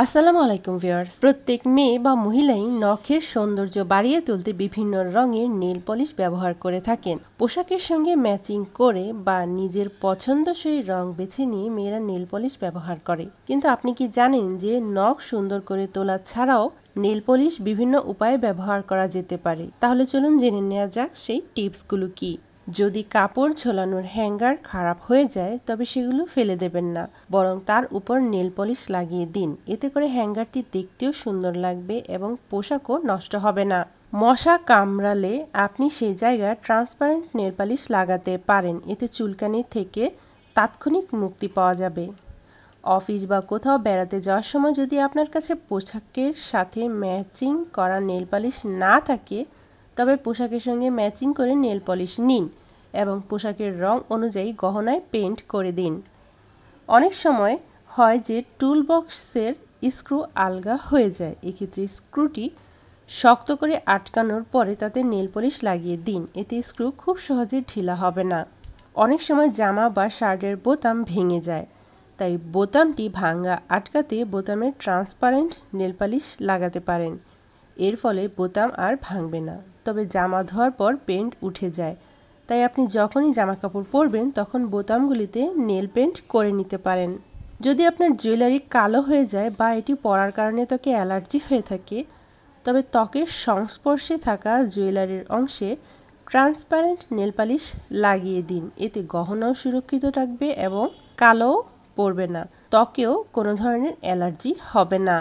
আসসালামু আলাইকুম ভিউয়ার্স প্রত্যেক মেয়ে বা মহিলাই নখের সৌন্দর্য বাড়িয়ে তুলতে বিভিন্ন রঙের নেল পলিশ ব্যবহার করে থাকেন পোশাকের সঙ্গে ম্যাচিং করে বা নিজের পছন্দসই রং বেছে নিয়ে মেয়েরা নেল পলিশ ব্যবহার করে কিন্তু আপনি কি জানেন যে নখ সুন্দর করে তোলা ছাড়াও নেল পলিশ বিভিন্ন উপায়ে ব্যবহার করা যেতে পারে তাহলে চলুন জেনে নেওয়া যাক সেই টিপসগুলো কী যদি কাপড় ঝোলানোর হ্যাঙ্গার খারাপ হয়ে যায় তবে সেগুলো ফেলে দেবেন না বরং তার উপর নেল পলিশ লাগিয়ে দিন এতে করে হ্যাঙ্গারটি দেখতেও সুন্দর লাগবে এবং পোশাকও নষ্ট হবে না মশা কামড়ালে আপনি সেই জায়গায় ট্রান্সপারেন্ট নেল পলিশ লাগাতে পারেন এতে চুলকানি থেকে তাৎক্ষণিক মুক্তি পাওয়া যাবে অফিস বা কোথাও বেড়াতে যাওয়ার সময় যদি আপনার কাছে পোশাকের সাথে ম্যাচিং করা নেল পালিশ না থাকে তবে পোশাকের সঙ্গে ম্যাচিং করে নেল পলিশ নিন এবং পোশাকের রং অনুযায়ী গহনায় পেন্ট করে দিন অনেক সময় হয় যে টুল বক্সের স্ক্রু আলগা হয়ে যায় এক্ষেত্রে স্ক্রুটি শক্ত করে আটকানোর পরে তাতে নেল পলিশ লাগিয়ে দিন এতে স্ক্রু খুব সহজে ঢিলা হবে না অনেক সময় জামা বা শার্টের বোতাম ভেঙে যায় তাই বোতামটি ভাঙ্গা আটকাতে বোতামের ট্রান্সপারেন্ট নেল পালিশ লাগাতে পারেন এর ফলে বোতাম আর ভাঙবে না তবে জামা ধোয়ার পর পেন্ট উঠে যায় তাই আপনি যখনই জামা কাপড় পরবেন তখন বোতামগুলিতে নেল পেন্ট করে নিতে পারেন যদি আপনার জুয়েলারি কালো হয়ে যায় বা এটি পরার কারণে ত্বকে অ্যালার্জি হয়ে থাকে তবে ত্বকের সংস্পর্শে থাকা জুয়েলারির অংশে ট্রান্সপারেন্ট নেল পালিশ লাগিয়ে দিন এতে গহনাও সুরক্ষিত থাকবে এবং কালো পড়বে না ত্বকেও কোনো ধরনের অ্যালার্জি হবে না